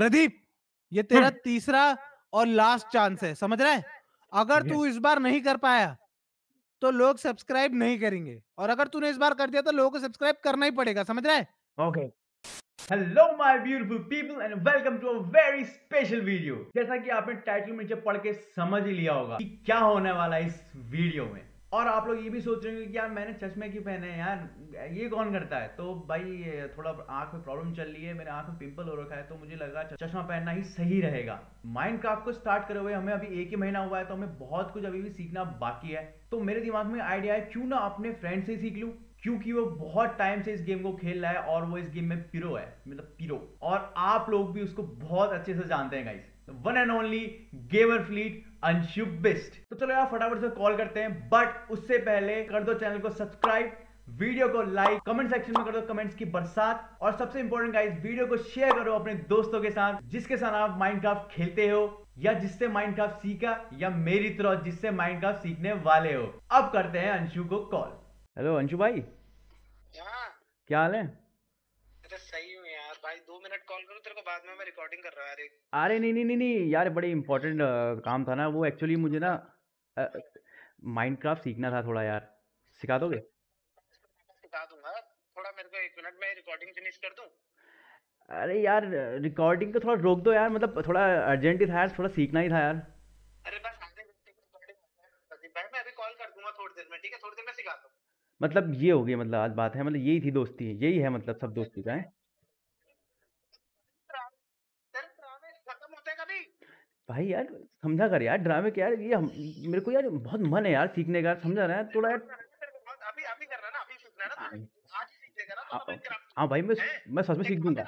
प्रदीप ये तेरा तीसरा और लास्ट चांस है समझ रहा है अगर तू इस बार नहीं कर पाया तो लोग सब्सक्राइब नहीं करेंगे और अगर तूने इस बार कर दिया तो लोगों को सब्सक्राइब करना ही पड़ेगा समझ रहा है okay hello my beautiful people and welcome to a very special video जैसा कि आपने टाइटल में पढ़ के समझ ही लिया होगा कि क्या होने वाला है इस वीडियो में और आप लोग ये भी सोच रहे होंगे कि यार मैंने चश्मे क्यों पहने हैं यार ये कौन करता है तो भाई थोड़ा आंख में प्रॉब्लम चल रही है मेरे आंख में पिंपल हो रखा है तो मुझे लगा चश्मा पहनना ही सही रहेगा माइंड क्राफ्ट को स्टार्ट करे हुए हमें अभी एक ही महीना हुआ है तो हमें बहुत कुछ अभी भी सीखना बाकी है तो मेरे दिमाग में आइडिया है क्यों ना अपने फ्रेंड से सीख लूँ क्योंकि वो बहुत टाइम से इस गेम को खेल रहा है और वो इस गेम में पिरो है मतलब पिरो और आप लोग भी उसको बहुत अच्छे से जानते हैं guys one and only Gamer Fleet Anshu Bisht तो चलो यार फटाफट से कॉल करते हैं बट उससे पहले कर दो चैनल को सब्सक्राइब वीडियो को लाइक कमेंट सेक्शन में कर दो कमेंट्स की बरसात और सबसे इंपॉर्टेंट गाइस वीडियो को शेयर करो अपने दोस्तों के साथ जिसके साथ आप माइनक्राफ्ट खेलते हो या जिससे माइनक्राफ्ट सीखा या मेरी तरह जिससे माइनक्राफ्ट सीखने वाले हो अब करते हैं अंशु को कॉल हेलो अंशु भाई हाँ। क्या हाल है सही भाई दो मिनट कॉल तेरे को बाद में मैं रिकॉर्डिंग कर रहा अरे नहीं नहीं नहीं नहीं यार बड़े इंपॉर्टेंट काम था ना वो एक्चुअली मुझे ना माइनक्राफ्ट सीखना था थोड़ा यार सिखा दोगे सिखा दूंगा थोड़ा मेरे को एक मिनट में रिकॉर्डिंग फिनिश कर अरे यार रिकॉर्डिंग को थोड़ा रोक दो यार मतलब थोड़ा अर्जेंट ही था यार थोड़ा सीखना ही था यार अरे बस आधे घंटे की रिकॉर्डिंग मैं अभी कॉल कर दूंगा थोड़ी देर में ठीक है थोड़ी देर में मतलब ये हो गई मतलब आज बात है मतलब यही थी दोस्ती यही है मतलब सब दोस्ती का है भाई यार समझा कर यार ड्रामे के यार ये हम मेरे को यार बहुत मन है यार सीखने का समझा रहा है थोड़ा यार हाँ।, तो तो हाँ, हाँ।, हाँ भाई मैं मैं सच में सीख दूंगा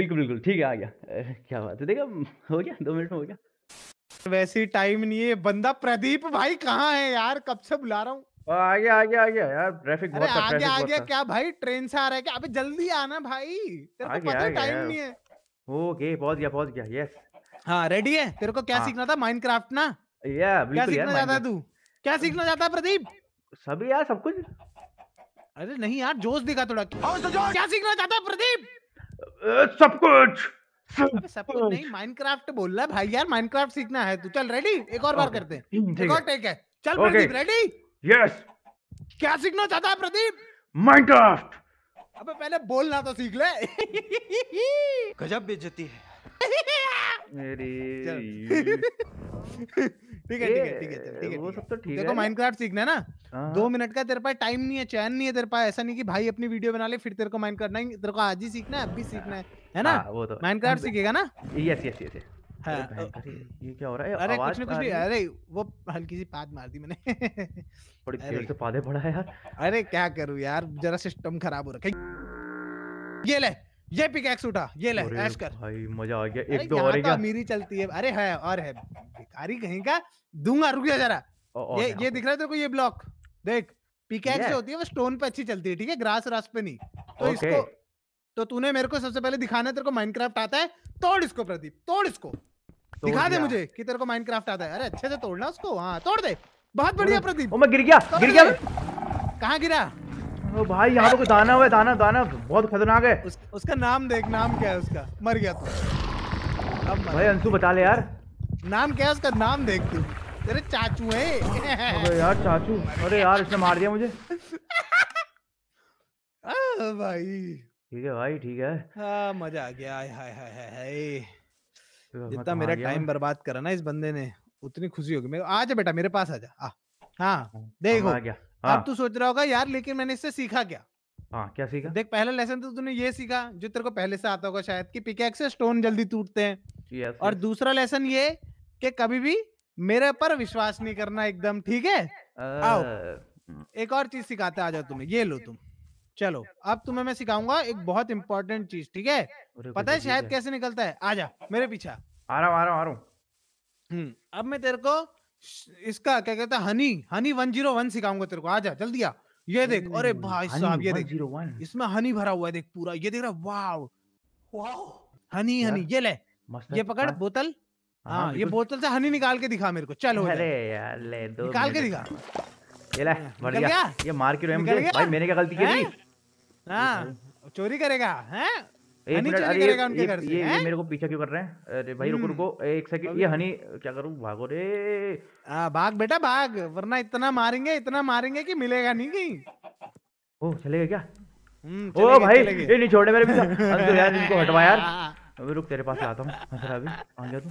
बिल्कुल बिल्कुल ठीक है आ गया क्या बात है देखा हो गया दो मिनट में हो गया वैसे टाइम नहीं है बंदा प्रदीप भाई कहाँ है यार कब से बुला रहा हूँ यार ट्रैफिक बहुत था ट्रैफिक क्या भाई ट्रेन से आ रहा है क्या अबे जल्दी आना भाई तेरे को पता टाइम नहीं है ओके पहुंच गया पहुंच गया यस रेडी हाँ, है तेरे को क्या हाँ। सीखना था माइनक्राफ्ट ना या क्या सीखना चाहता है तू क्या सीखना चाहता है प्रदीप सभी यार सब कुछ अरे नहीं यार जोश दिखा थोड़ा हाँ, क्या सीखना चाहता है प्रदीप सब कुछ सब, सब कुछ नहीं माइनक्राफ्ट बोल रहा है भाई यार माइनक्राफ्ट सीखना है तू चल रेडी एक और बार करते हैं एक और टेक है चल प्रदीप रेडी यस क्या सीखना चाहता है प्रदीप माइनक्राफ्ट अबे पहले बोलना तो सीख ले गजब बेइज्जती है मेरी ठीक है ठीक है ठीक है ठीक है वो सब तो ठीक है देखो माइनक्राफ्ट सीखना है ना हाँ। दो मिनट का तेरे पास टाइम नहीं है चैन नहीं है तेरे पास ऐसा नहीं कि भाई अपनी वीडियो बना ले फिर तेरे को माइनक्राफ्ट नहीं तेरे को आज ही सीखना है अभी सीखना है है ना माइनक्राफ्ट हाँ, तो। सीखेगा ना यस यस यस हाँ, ये क्या हो रहा है अरे कुछ तो नहीं कुछ नहीं अरे वो हल्की सी पाद मार दी मैंने थोड़ी देर से पादे पड़ा है यार अरे क्या करूं यार जरा सिस्टम खराब हो रखा है ये ले ये पिकैक्स उठा ये ले ऐश कर भाई मजा आ गया एक दो और है तो क्या मेरी चलती है अरे है और है भिखारी कहीं का दूंगा रुक जा जरा ये ये दिख रहा है तेरे को ये ब्लॉक देख पिकैक्स से होती है वो स्टोन पे अच्छी चलती है ठीक है ग्रास रास पे नहीं तो इसको तो तूने मेरे को सबसे पहले दिखाना है तेरे को माइनक्राफ्ट आता है तोड़ इसको प्रदीप तोड़ इसको दिखा दे मुझे कि तेरे को माइनक्राफ्ट आता है अरे अच्छे से तोड़ना उसको हाँ तोड़ दे बहुत बढ़िया प्रदीप ओ मैं गिर गया गिर गया कहाँ गिरा ओ भाई यहाँ पे कोई दाना हुआ है दाना दाना बहुत खतरनाक है उस, उसका नाम देख नाम क्या है उसका मर गया तो भाई अंशु बता ले यार नाम क्या है उसका नाम देख तू तेरे चाचू है अरे यार चाचू अरे यार इसने मार दिया मुझे आ भाई ठीक है भाई ठीक है हाँ मजा आ गया हाय हाय हाय हाय जितना मेरा टाइम बर्बाद करा ना इस बंदे ने उतनी खुशी होगी मेरे आ जा बेटा मेरे पास आ जा आ, हाँ देखो हाँ। अब हाँ। तू सोच रहा होगा यार लेकिन मैंने इससे सीखा क्या हाँ क्या सीखा देख पहला लेसन तो तूने ये सीखा जो तेरे को पहले से आता होगा शायद कि पिकैक्स से स्टोन जल्दी टूटते हैं yes, और yes. दूसरा लेसन ये कि कभी भी मेरे पर विश्वास नहीं करना एकदम ठीक है आओ हम्म। एक और चीज सिखाते आ जाओ तुम्हें ये लो तुम चलो अब तुम्हें मैं सिखाऊंगा एक बहुत इंपॉर्टेंट चीज ठीक है पता है शायद कैसे निकलता है आ जा मेरे पीछा आ रहा हूँ आ रहा हूँ हम्म, अब मैं तेरे को इसका क्या कहते हैं honey honey one zero one सिखाऊंगा तेरे को आजा जल्दी आ ये देख अरे भाई साहब ये देख जीरो वन इसमें हनी भरा हुआ है देख पूरा ये देख रहा वाव वाव हनी हनी ये ले ये पकड़ बोतल हाँ, हाँ ये बोतल से हनी निकाल के दिखा मेरे को चलो अरे यार ले दो निकाल के दिखा ये ले बढ़िया ये मार के रहे भाई मैंने क्या गलती की थी हाँ चोरी करेगा हैं मेरे को पीछा क्यों कर रहे हैं अरे भाई रुको रुको हम्म। एक सेकंड ये हनी क्या करूं भागो रे भाग बेटा भाग वरना इतना मारेंगे इतना मारेंगे कि मिलेगा नहीं कहीं ओ चलेगा क्या हम्म, ओ भाई ये नहीं छोड़े मेरे पीछे अंदर यार इनको हटवा यार अबे रुक तेरे पास आता हूँ अभी आ गया तू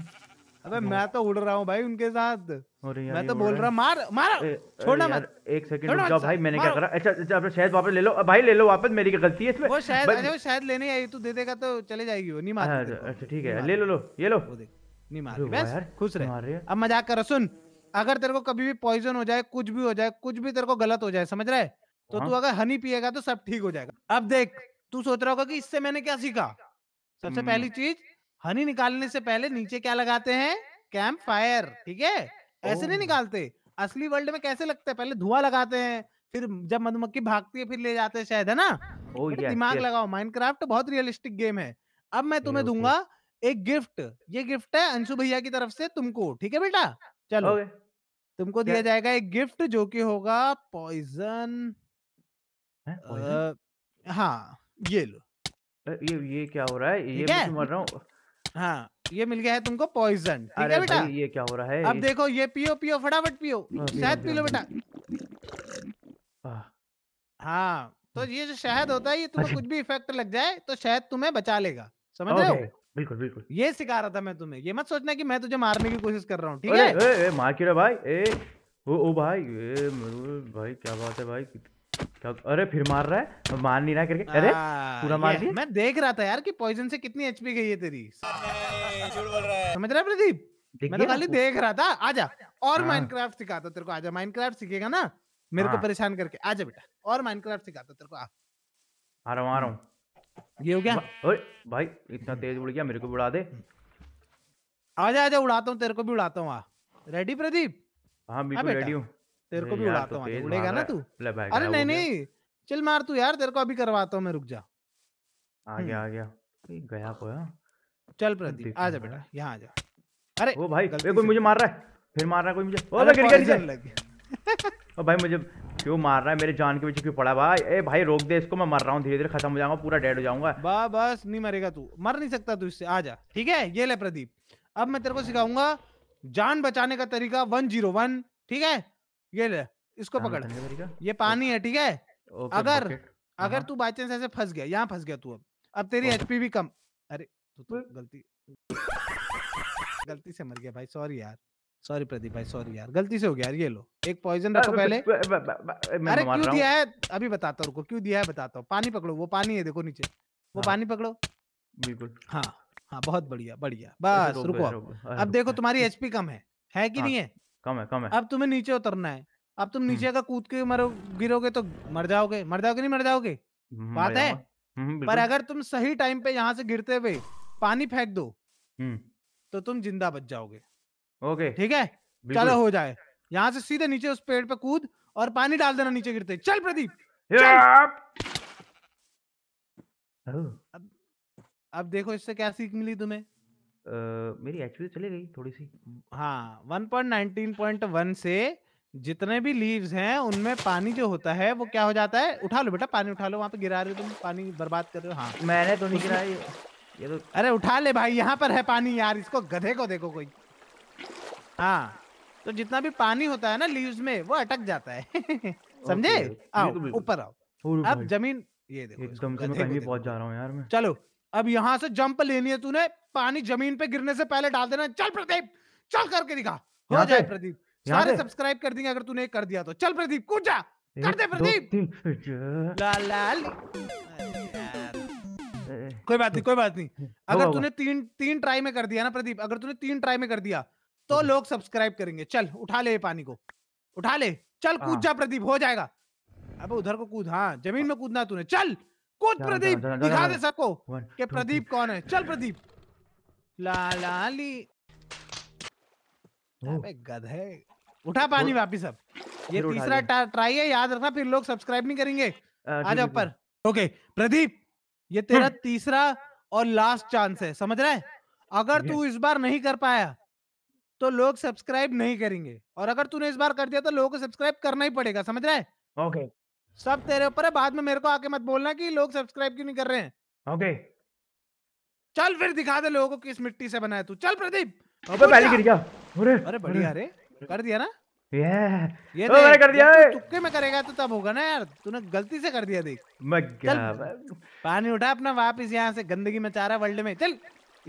अबे मैं तो उड़ रहा हूँ भाई उनके साथ मैं तो बोल रहा मार मार छोड़ना मत एक सेकंड जाओ भाई मैंने क्या करा अच्छा अच्छा अपना शायद वापस ले लो भाई ले लो वापस मेरी क्या गलती है इसमें वो शायद अरे वो शायद लेने आई तू दे देगा तो चले जाएगी वो नहीं मार अच्छा, अच्छा ठीक है ले लो लो ये लो नहीं मार बस खुश रहे अब मजाक करो सुन अगर तेरे को कभी भी पॉइजन हो जाए कुछ भी हो जाए कुछ भी तेरे को गलत हो जाए समझ रहा है तो हाँ। तू अगर हनी पिएगा तो सब ठीक हो जाएगा अब देख तू सोच रहा होगा कि इससे मैंने क्या सीखा सबसे हम्म। पहली चीज हनी निकालने से पहले नीचे क्या लगाते हैं कैंप फायर ठीक है ऐसे नहीं निकालते असली वर्ल्ड में कैसे लगते हैं पहले धुआं लगाते हैं फिर जब मधुमक्खी भागती है फिर ले जाते हैं शायद है ना ओ, yes, दिमाग yes. लगाओ माइनक्राफ्ट तो बहुत रियलिस्टिक गेम है अब मैं तुम्हें दूंगा एक गिफ्ट ये गिफ्ट है अंशु भैया की तरफ से तुमको ठीक है बेटा चलो तुमको दिया जाएगा एक गिफ्ट जो कि होगा पॉइजन हाँ ये लो ये ये क्या हो रहा है ये मर रहा हूँ हाँ ये मिल गया है तुमको पॉइजन ठीक है बेटा ये क्या हो रहा है अब देखो ये पियो पियो फटाफट पियो शहद पी लो बेटा हाँ तो ये जो शहद होता है ये तुम्हें अच्छा। कुछ भी इफेक्ट लग जाए तो शहद तुम्हें बचा लेगा समझ रहे हो बिल्कुल बिल्कुल ये सिखा रहा था मैं तुम्हें ये मत सोचना कि मैं तुझे मारने की कोशिश कर रहा हूँ ठीक है मार भाई ए ओ, ओ भाई ए, भाई क्या बात है भाई क्या अरे फिर मार रहा है तो मार नहीं रहा करके हाँ, अरे पूरा मार दिया मैं देख रहा था यार कि पॉइजन से कितनी एचपी गई है तेरी समझ रहा है प्रदीप मैं तो खाली देख रहा था आजा और माइनक्राफ्ट हाँ। सिखाता तेरे को आजा माइनक्राफ्ट सीखेगा ना मेरे को हाँ। परेशान करके आजा बेटा और माइनक्राफ्ट सिखाता तेरे को आ आ रहा हूं आ रहा हूं ये हो गया ओए भाई इतना तेज उड़ गया मेरे को उड़ा दे आजा आजा उड़ाता हूं तेरे को भी उड़ाता हूं आ रेडी प्रदीप हां बिल्कुल रेडी हूं तेरे को भी उड़ाता हूँ उड़ेगा ना तू अरे नहीं नहीं चल मार तू यार तेरे को अभी करवाता हूँ मैं रुक जा आ गया हम्म। आ गया गया पोया चल प्रदीप आ जा बेटा यहाँ आ जा अरे ओ भाई ए, कोई मुझे मार रहा है फिर मार रहा है कोई मुझे ओ गिर गया नीचे ओ भाई मुझे क्यों मार रहा है मेरे जान के पीछे क्यों पड़ा भाई ए भाई रोक दे इसको मैं मर रहा हूँ धीरे धीरे खत्म हो जाऊंगा पूरा डेड हो जाऊंगा बा बस नहीं मरेगा तू मर नहीं सकता तू इससे आ जा ठीक है ये ले प्रदीप अब मैं तेरे को सिखाऊंगा जान बचाने का तरीका वन जीरो वन ठीक है ये ले इसको पकड़ ये पानी है ठीक है अगर हाँ, अगर हाँ। तू बाई चांस ऐसे फंस गया यहाँ फंस गया तू अब अब तेरी एचपी भी कम अरे तू तो गलती गलती से मर गया भाई सॉरी यार सॉरी प्रदीप भाई सॉरी यार गलती से हो गया यार ये लो एक पॉइजन रखो पहले अरे क्यों दिया है अभी बताता रुको क्यों दिया है बताता हूँ पानी पकड़ो वो पानी है देखो नीचे वो हाँ। पानी पकड़ो बिल्कुल हाँ हाँ बहुत बढ़िया बढ़िया बस रुको अब देखो तुम्हारी एचपी कम है है कि नहीं है कम है कम है अब तुम्हें नीचे उतरना है अब तुम नीचे अगर कूद के मरो गिरोगे तो मर जाओगे मर जाओगे नहीं मर जाओगे बात है पर अगर तुम सही टाइम पे यहाँ से गिरते हुए पानी फेंक दो तो तुम जिंदा बच जाओगे ओके ठीक है चलो हो जाए यहाँ से सीधे नीचे उस पेड़ पे कूद और पानी डाल देना नीचे गिरते चल प्रदीप oh। अब अब देखो इससे क्या सीख मिली तुम्हें Uh, मेरी एचपी तो चली गई थोड़ी सी हाँ 1.19.1 से जितने भी लीव्स हैं उनमें पानी जो होता है वो क्या हो जाता है उठा लो बेटा पानी उठा लो वहाँ पे गिरा रहे हो तुम पानी बर्बाद कर रहे हो हाँ मैंने तो नहीं गिराई ये तो अरे उठा ले भाई यहाँ पर है पानी यार इसको गधे को देखो कोई हाँ तो जितना भी पानी होता है ना लीव्स में वो अटक जाता है समझे आओ तो ऊपर आओ अब जमीन ये देखो एकदम से मैं कहीं पहुंच जा रहा हूँ यार मैं चलो अब यहां से जंप लेनी है तूने पानी जमीन पे गिरने से पहले डाल देना चल प्रदीप चल करके दिखा हो जाए प्रदीप सारे सब्सक्राइब कर देंगे अगर तूने कर दिया तो चल प्रदीप कूद जा कर दे प्रदीप कोई बात नहीं कोई बात नहीं अगर तूने तीन तीन ट्राई में कर दिया ना प्रदीप अगर तूने तीन ट्राई में कर दिया तो लोग सब्सक्राइब करेंगे चल उठा ले पानी को उठा ले चल कूद हाँ। जा प्रदीप हो जाएगा अब उधर को कूद हाँ जमीन हाँ। में कूदना तूने चल कूद प्रदीप दिखा दे सबको कि प्रदीप कौन है चल प्रदीप लाली गधे उठा पानी वापिस अब ये तीसरा ट्राई है याद रखना फिर लोग सब्सक्राइब नहीं करेंगे आ जाओ ऊपर ओके प्रदीप ये तेरा हम्म। तीसरा और लास्ट चांस है समझ रहा है अगर तू इस बार नहीं कर पाया तो लोग सब्सक्राइब नहीं करेंगे और अगर तूने इस बार कर दिया तो लोगों को सब्सक्राइब करना ही पड़ेगा समझ रहा है ओके सब तेरे ऊपर है बाद में मेरे को आके मत बोलना कि लोग सब्सक्राइब क्यों नहीं कर रहे हैं ओके चल फिर दिखा दे लोगों को किस मिट्टी से बनाया तू चल प्रदीप अबे पहले गिर गया अरे अरे बढ़िया रे कर दिया ना yeah. ये तो मैंने कर दिया तुक्के में करेगा तो तब होगा ना यार तूने गलती से कर दिया देख चल पानी उठा अपना वापस यहाँ से गंदगी मचा रहा वर्ल्ड में चल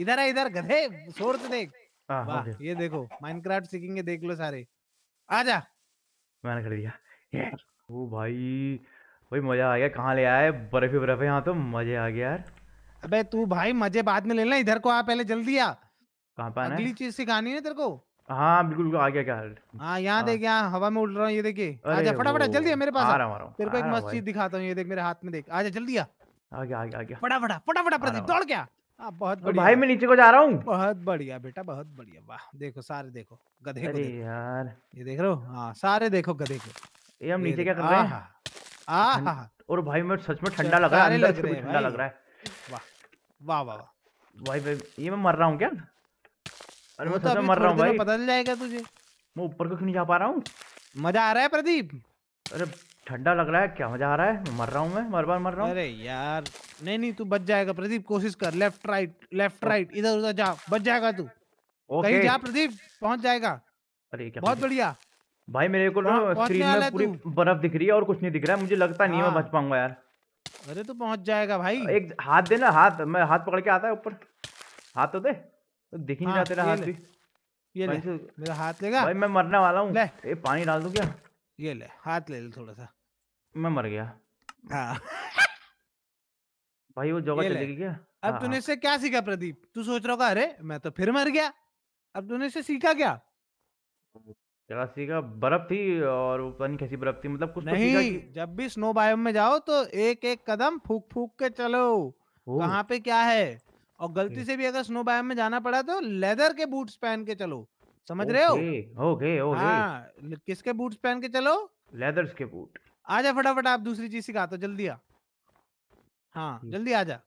इधर है इधर गधे शोर से देख हाँ, ये देखो माइनक्राफ्ट सीखेंगे देख लो सारे आजा मैंने कर दिया वो भाई भाई मजा आ गया कहाँ ले आए बर्फी बर्फी यहाँ तो मजे आ गया यार अबे तू भाई मजे बाद में लेना इधर को आ पहले जल्दी आ कहाँ पे अगली चीज सिखानी है तेरे को हाँ बिल्कुल आ गया क्या हाँ यहाँ हाँ। देख यहाँ हवा में उड़ रहा हूँ ये देखिए आजा फटाफट जल्दी है मेरे पास आ रहा हूँ तेरे को एक मस्त चीज दिखाता हूँ ये देख मेरे हाथ में देख आजा जल्दी आ आ गया आ गया आ गया फटाफट फटाफट प्रदीप दौड़ क्या आ, बहुत बढ़िया भाई मैं नीचे को जा रहा हूँ बहुत बढ़िया बेटा बहुत बढ़िया वाह देखो सारे देखो गधे को देखो। यार ये देख रहे हो हाँ सारे देखो गधे को ये हम नीचे क्या कर रहे हैं और भाई मैं सच में ठंडा लग रहा है अंदर से ठंडा लग रहा है वाह वाह वाह भाई भाई ये मैं मर रहा हूँ क्या अरे मैं तो सच में मर रहा हूँ भाई पता चल जाएगा तुझे मैं ऊपर को क्यों नहीं जा पा रहा हूँ मजा आ रहा है प्रदीप अरे ठंडा लग रहा है क्या मजा आ रहा है मर रहा हूँ मैं मर बार मर रहा हूँ अरे यार नहीं नहीं तू बच जाएगा प्रदीप कोशिश कर लेफ्ट राइट लेफ्ट राइट इधर उधर जा बच जाएगा तू कहीं जा प्रदीप पहुंच जाएगा अरे क्या बहुत बढ़िया भाई मेरे को ना स्क्रीन में पूरी बर्फ दिख रही है और कुछ नहीं दिख रहा है मुझे लगता नहीं मैं हाँ। बच पाऊंगा यार अरे तो पहुंच जाएगा भाई एक हाथ दे ना हाथ मैं हाथ पकड़ के आता है ऊपर हाथ तो दे तो दिख नहीं जाते हाँ, हाथ भी ये ले तो- मेरा हाथ लेगा भाई मैं मरने वाला हूँ ये पानी डाल दूं क्या ये ले हाथ ले ले थोड़ा सा मैं मर गया हाँ भाई वो जगह चलेगी क्या अब हाँ, तूने इससे क्या सीखा प्रदीप तू सोच रहा होगा अरे मैं तो फिर मर गया अब तूने इससे सीखा क्या जगह का बर्फ थी और वो पता नहीं कैसी बर्फ थी मतलब कुछ तो सीखा नहीं कि- जब भी स्नो बायोम में जाओ तो एक एक कदम फूक फूक के चलो कहाँ पे क्या है और गलती से भी अगर स्नो बायोम में जाना पड़ा तो लेदर के बूट्स पहन के चलो समझ रहे हो ओके ओके हाँ किसके बूट्स पहन के चलो लेदर के बूट आ जा फटाफट आप दूसरी चीज सिखाते हो जल्दी आ हाँ जल्दी आ जा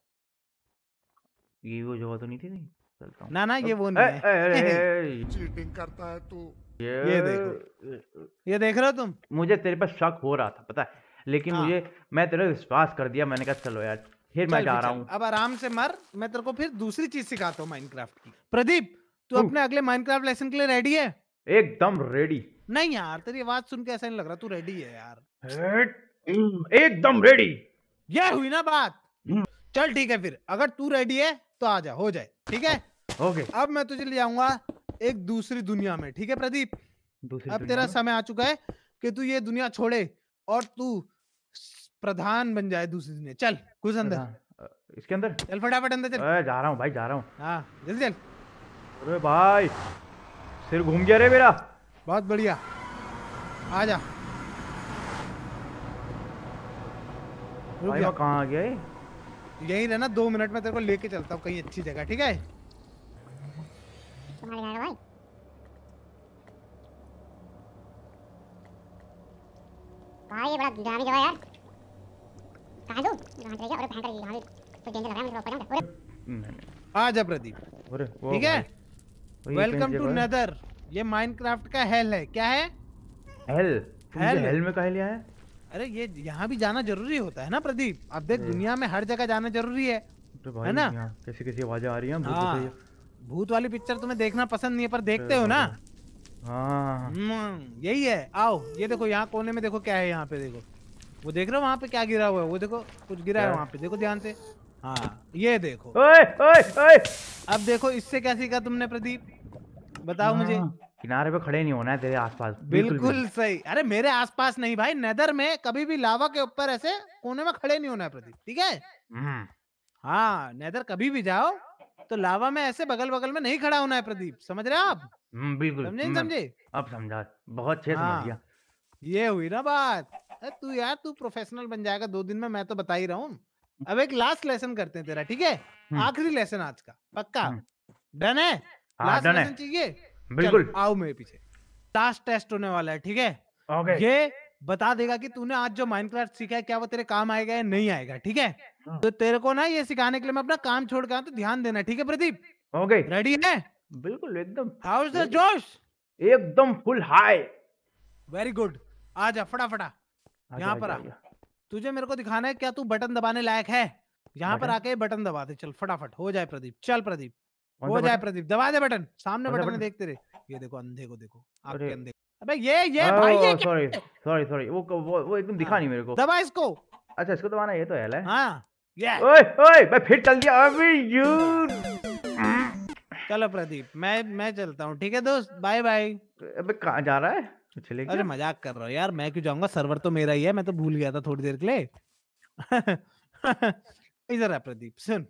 ये वो जो तो नहीं थी नहीं चलता हूँ ना ना ये वो नहीं है चीटिंग करता है तू तो। ये ये देखो ये देख रहे हो तुम मुझे तेरे पर शक हो रहा था पता है लेकिन हाँ। मुझे मैं तेरे विश्वास कर दिया मैंने कहा चलो यार फिर मैं जा रहा हूँ अब आराम से मर मैं तेरे को फिर दूसरी चीज सिखाता हूँ माइनक्राफ्ट की प्रदीप तू अपने अगले माइनक्राफ्ट लेसन के लिए रेडी है एकदम रेडी नहीं यार तेरी आवाज सुन के ऐसा नहीं लग रहा तू रेडी है यार हम्म, एकदम रेडी ये हुई ना बात हम्म। चल ठीक है फिर अगर तू रेडी है तो आ जा हो जाए ठीक है ओके अब मैं तुझे ले जाऊंगा एक दूसरी दुनिया में ठीक है प्रदीप अब तेरा समय आ चुका है कि तू ये दुनिया छोड़े और तू प्रधान बन जाए दूसरी दुनिया चल कुछ अंदर इसके अंदर चल फटाफट अंदर चल जा रहा हूँ भाई जा रहा हूँ हाँ जल्दी चल अरे भाई सिर घूम गया रे मेरा बहुत बढ़िया आ जा भाई कहाँ आ गया यही रहना दो मिनट में तेरे को लेके चलता हूँ कहीं अच्छी जगह ठीक है somebody यहाँ away. भाई ये बड़ा डराने जगह यार कहां भयंकर यहां पे डेंजर ऊपर अरे आ जा प्रदीप अरे ठीक है वेलकम टू ये माइनक्राफ्ट का हेल है क्या है हेल हेल हेल में लिया है अरे ये यहाँ भी जाना जरूरी होता है ना प्रदीप अब देख दुनिया में हर जगह जाना जरूरी है तो है ना कैसी कैसी आवाजें आ रही हैं भूत वाली पिक्चर तुम्हें देखना पसंद नहीं है पर देखते हो ना हाँ हम्म, यही है आओ ये देखो यहाँ कोने में देखो क्या है यहाँ पे देखो वो देख रहे हो वहाँ पे क्या गिरा हुआ है वो देखो कुछ गिरा है वहाँ पे देखो ध्यान से हाँ ये देखो ओए, ओए, ओए। अब देखो इससे क्या सीखा तुमने प्रदीप बताओ हाँ, मुझे किनारे पे खड़े नहीं होना है तेरे आसपास बिल्कुल, बिल्कुल सही अरे मेरे आसपास नहीं भाई नेदर में कभी भी लावा के ऊपर ऐसे कोने में खड़े नहीं होना है प्रदीप ठीक है हम्म। हाँ नेदर कभी भी जाओ तो लावा में ऐसे बगल बगल में नहीं खड़ा होना है प्रदीप समझ रहे आप हम्म, बिल्कुल समझे समझे अब समझा बहुत अच्छे हाँ। समझ गया ये हुई ना बात तू यार तू प्रोफेशनल बन जाएगा दो दिन में मैं तो बता ही रहा हूँ अब एक लास्ट लेसन करते हैं तेरा ठीक है हम्म। आखिरी लेसन आज का पक्का हम्म। डन है लास्ट हाँ, लेसन चाहिए बिल्कुल आओ मेरे पीछे लास्ट टेस्ट होने वाला है ठीक है ओके। ये बता देगा कि तूने आज जो माइंड सीखा है क्या वो तेरे काम आएगा या नहीं आएगा ठीक है हाँ। तो तेरे को ना ये सिखाने के लिए मैं अपना काम छोड़ कर तो ध्यान देना ठीक है प्रदीप ओके रेडी है बिल्कुल एकदम हाउ द जोश एकदम फुल हाई वेरी गुड आ जा फटाफटा यहाँ पर आ तुझे मेरे को दिखाना है क्या तू बटन दबाने लायक है यहाँ पर आके बटन दबा दे चल फटाफट हो जाए प्रदीप चल प्रदीप हो जाए प्रदीप दबा दे बटन सामने बटन, में देखते रहे ये देखो अंधे को देखो आपके अंधे अबे ये ये भाई ये सॉरी सॉरी सॉरी वो वो, एकदम दिखा हाँ। नहीं मेरे को दबा इसको अच्छा इसको दबाना ये तो हेल है हां ये ओए ओए मैं फिर चल गया अबे यू चलो प्रदीप मैं मैं चलता हूं ठीक है दोस्त बाय बाय अबे कहां जा रहा है चले अरे मजाक कर रहा हूं यार मैं क्यों जाऊंगा सर्वर तो मेरा ही है मैं तो भूल गया था थोड़ी देर के लिए इधर है प्रदीप सुन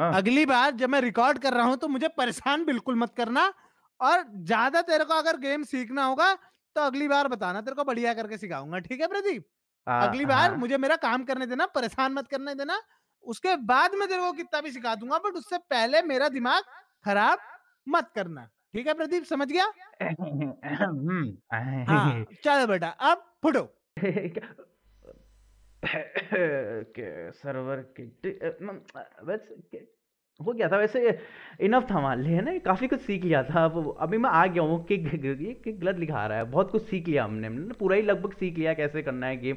हाँ। अगली बार जब मैं रिकॉर्ड कर रहा हूँ तो मुझे परेशान बिल्कुल मत करना और ज्यादा तेरे को अगर गेम सीखना होगा तो अगली बार बताना तेरे को बढ़िया करके सिखाऊंगा ठीक है प्रदीप हाँ, अगली बार हाँ। मुझे मेरा काम करने देना परेशान मत करने देना उसके बाद में तेरे को कितना भी सिखा दूंगा बट उससे पहले मेरा दिमाग खराब मत करना ठीक है प्रदीप समझ गया हाँ, चलो बेटा अब फुटो सर्वर के हो गया था वैसे इनफ था मान लिया ना काफ़ी कुछ सीख लिया था अब अभी मैं आ गया हूँ कि, कि गलत लिखा रहा है बहुत कुछ सीख लिया हमने हमने पूरा ही लगभग सीख लिया कैसे करना है game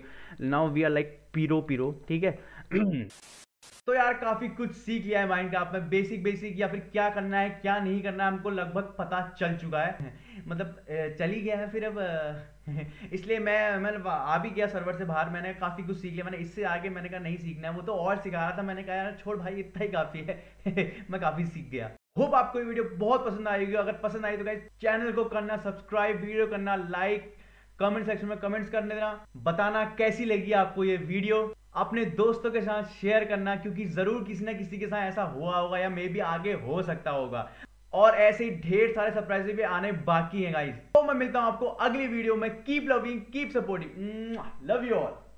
now we are like पीरो पीरो ठीक है तो यार काफी कुछ सीख लिया है माइंड का में बेसिक बेसिक या फिर क्या करना है क्या नहीं करना है हमको लगभग पता चल चुका है मतलब चली गया है फिर अब इसलिए मैं मतलब आ भी गया सर्वर से बाहर मैंने काफ़ी कुछ सीख लिया मैंने इससे आगे मैंने कहा नहीं सीखना है वो तो और सिखा रहा था मैंने कहा यार छोड़ भाई इतना ही काफ़ी है मैं काफ़ी सीख गया होप आपको ये वीडियो बहुत पसंद आई अगर पसंद आई तो गाइज चैनल को करना सब्सक्राइब वीडियो करना लाइक कमेंट सेक्शन में कमेंट्स करने देना बताना कैसी लगी आपको ये वीडियो अपने दोस्तों के साथ शेयर करना क्योंकि ज़रूर किसी ना किसी के साथ ऐसा हुआ होगा या मे भी आगे हो सकता होगा और ऐसे ही ढेर सारे सरप्राइजेस भी आने बाकी हैं गाइस तो मैं मिलता हूं आपको अगली वीडियो में keep loving keep supporting love you all